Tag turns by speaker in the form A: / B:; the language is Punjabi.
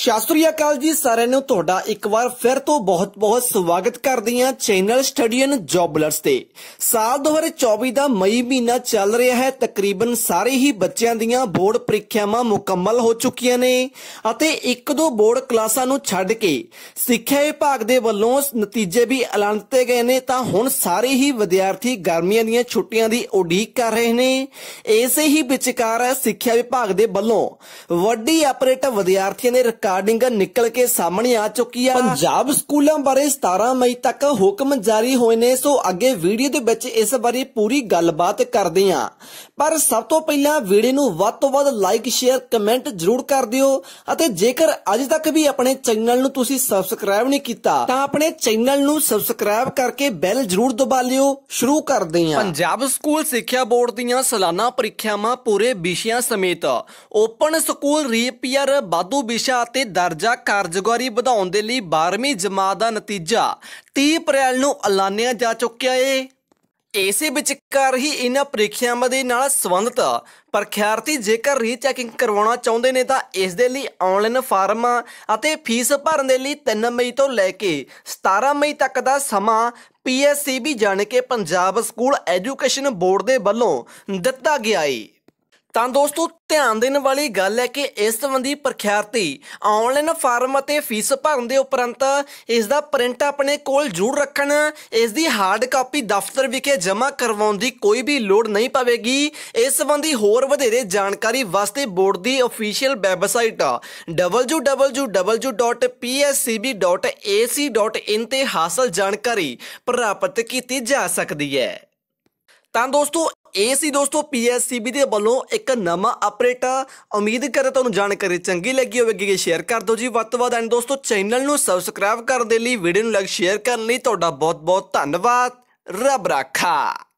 A: ਸ਼ਾਸਤਰੀ ਅਕਾਲ ਜੀ ਸਾਰਿਆਂ ਨੂੰ ਤੁਹਾਡਾ ਇੱਕ ਵਾਰ ਫਿਰ ਤੋਂ ਬਹੁਤ-ਬਹੁਤ ਸਵਾਗਤ ਕਰਦੀ ਹਾਂ ਚੈਨਲ ਸਟੱਡੀਅਨ ਜੌਬਲਰਸ ਤੇ ਸਾਲ 2024 ਦਾ ਮਈ ਮਹੀਨਾ ਚੱਲ ਰਿਹਾ ਹੈ ਤਕਰੀਬਨ ਸਾਰੇ ਹੀ ਬੱਚਿਆਂ ਦੀਆਂ ਬੋਰਡ ਪ੍ਰੀਖਿਆਵਾਂ ਮੁਕੰਮਲ ਹੋ ਚੁੱਕੀਆਂ ਨੇ ਅਤੇ ਇੱਕ ਦੋ ਬੋਰਡ ਕਲਾਸਾਂ ਨੂੰ ਛੱਡ ਕੇ ਸਿੱਖਿਆ ਵਿਭਾਗ ਦੇ ਵੱਲੋਂ ਨਤੀਜੇ ਵੀ ਐਲਾਨ ਦਿੱਤੇ ਗਏ ਨੇ ਤਾਂ ਹੁਣ ਸਾਰੇ ਹੀ ਵਿਦਿਆਰਥੀ ਗਰਮੀਆਂ ਦੀਆਂ ਛੁੱਟੀਆਂ ਦੀ ਉਡੀਕ ਕਰ ਰਹੇ ਨੇ ਇਸੇ ਹੀ ਵਿਚਕਾਰ ਸਿੱਖਿਆ ਵਿਭਾਗ ਦੇ ਵੱਲੋਂ ਵੱਡੀ ਆਪਰੇਟ ਵਿਦਿਆਰਥੀਆਂ ਦੇ ਰਿਕਾਰਡਿੰਗ ਨਿਕਲ ਕੇ ਸਾਹਮਣੇ ਆ ਚੁੱਕੀ ਆ ਪੰਜਾਬ ਸਕੂਲਾਂ ਬਾਰੇ 17 ਮਈ ਤੱਕ ਹੁਕਮ ਜਾਰੀ ਹੋਏ ਨੇ ਸੋ ਅੱਗੇ ਵੀਡੀਓ ਦੇ ਵਿੱਚ ਇਸ ਬਾਰੇ ਪੂਰੀ ਗੱਲਬਾਤ ਕਰਦੇ ਆ ਪਰ ਸਭ ਤੋਂ ਪਹਿਲਾਂ ਵੀਡੀਓ ਨੂੰ ਵੱਧ ਤੋਂ ਵੱਧ ਲਾਈਕ ਸ਼ੇਅਰ ਕਮੈਂਟ ਜ਼ਰੂਰ ਕਰ ਦਿਓ ਅਤੇ ਜੇਕਰ ਅਜੇ ਤੱਕ ਵੀ ਆਪਣੇ ਚੈਨਲ ਨੂੰ ਤੁਸੀਂ ਸਬਸਕ੍ਰਾਈਬ ਨਹੀਂ ਕੀਤਾ ਤਾਂ ਆਪਣੇ ਚੈਨਲ ਨੂੰ ਸਬਸਕ੍ਰਾਈਬ ਕਰਕੇ ਬੈਲ ਜ਼ਰੂਰ ਦਬਾ ਲਿਓ ਸ਼ੁਰੂ ਕਰਦੇ ਆ ਪੰਜਾਬ ਸਕੂਲ ਸਿੱਖਿਆ ਬੋਰਡ ਦੀਆਂ ਸਾਲਾਨਾ ਪ੍ਰੀਖਿਆਵਾਂ ਪੂਰੇ ਵਿਸ਼ਿਆਂ ਸਮੇਤ ਓਪਨ ਸਕੂਲ ਰੀਪੀਅਰ ਬਾਦੂ ਵਿਸ਼ਾ ਤੇ ਦਰਜਾ ਕਾਰਜਗਾਰੀ ਵਧਾਉਣ ਦੇ ਲਈ 12ਵੀਂ ਜਮਾਤ ਦਾ ਨਤੀਜਾ 30 ਅਪ੍ਰੈਲ ਨੂੰ ਐਲਾਨਿਆ ਜਾ ਚੁੱਕਿਆ ਏ ਇਸੇ ਵਿਚਕਾਰ ਹੀ ਇਹਨਾਂ ਪ੍ਰੀਖਿਆਵਾਂ ਦੇ ਨਾਲ ਸੰਬੰਧਤ ਪਰਖਿਆਰਤੀ ਜੇਕਰ ਰੀਚੈਕਿੰਗ ਕਰਵਾਉਣਾ ਚਾਹੁੰਦੇ ਨੇ ਤਾਂ ਇਸ ਦੇ ਲਈ ਆਨਲਾਈਨ ਫਾਰਮ ਅਤੇ ਫੀਸ ਭਰਨ ਦੇ ਲਈ 3 ਮਈ ਤੋਂ ਲੈ ਕੇ 17 ਮਈ ਤੱਕ ਦਾ ਸਮਾਂ ਪੀਐਸਸੀਬੀ ਜਾਣ ਕੇ ਪੰਜਾਬ ਸਕੂਲ ਐਜੂਕੇਸ਼ਨ ਬੋਰਡ ਦੇ ਵੱਲੋਂ ਦਿੱਤਾ ਗਿਆ ਹੈ ਤਾਂ ਦੋਸਤੋ ਧਿਆਨ ਦੇਣ ਵਾਲੀ ਗੱਲ ਹੈ ਕਿ ਇਸ ਸੰਬੰਧੀ ਪ੍ਰਖਿਆਰਤੀ ਆਨਲਾਈਨ ਫਾਰਮ ਅਤੇ ਫੀਸ ਭਰਨ ਦੇ ਉਪਰੰਤ ਇਸ ਦਾ ਪ੍ਰਿੰਟ ਆਪਣੇ ਕੋਲ ਜੁੜ ਰੱਖਣ ਇਸ ਦੀ ਹਾਰਡ ਕਾਪੀ ਦਫ਼ਤਰ ਵਿਖੇ ਜਮ੍ਹਾਂ ਕਰਵਾਉਣ ਦੀ ਕੋਈ ਵੀ ਲੋੜ ਨਹੀਂ ਪਵੇਗੀ ਇਸ ਸੰਬੰਧੀ ਹੋਰ ਵਧੇਰੇ ਜਾਣਕਾਰੀ ਵਾਸਤੇ ਬੋਰਡ ਦੀ ਅਫੀਸ਼ੀਅਲ ਵੈਬਸਾਈਟ www.pscb.ac.in ਤੇ ਹਾਸਲ ਜਾਣਕਾਰੀ ਪ੍ਰਾਪਤ ਕੀਤੀ ਜਾ ਸਕਦੀ ਹੈ ਤਾਂ ਦੋਸਤੋ ਇਹ ਸੀ ਦੋਸਤੋ ਪੀਐਸਸੀਬੀ ਦੇ ਵੱਲੋਂ ਇੱਕ ਨਵਾਂ ਅਪਡੇਟ ਉਮੀਦ ਕਰਦਾ ਤੁਹਾਨੂੰ ਜਾਣਕਾਰੀ ਚੰਗੀ ਲੱਗੀ ਹੋਵੇਗੀ ਕਿ ਸ਼ੇਅਰ ਕਰ ਦਿਓ ਜੀ ਵੱਧ ਤੋਂ ਵੱਧ ਐਂਡ ਦੋਸਤੋ ਚੈਨਲ ਨੂੰ ਸਬਸਕ੍ਰਾਈਬ ਕਰਨ ਦੇ ਲਈ ਵੀਡੀਓ ਨੂੰ ਲਾਈਕ ਸ਼ੇਅਰ ਕਰਨ ਲਈ ਤੁਹਾਡਾ ਬਹੁਤ ਬਹੁਤ ਧੰਨਵਾਦ ਰੱਬ ਰਾਖਾ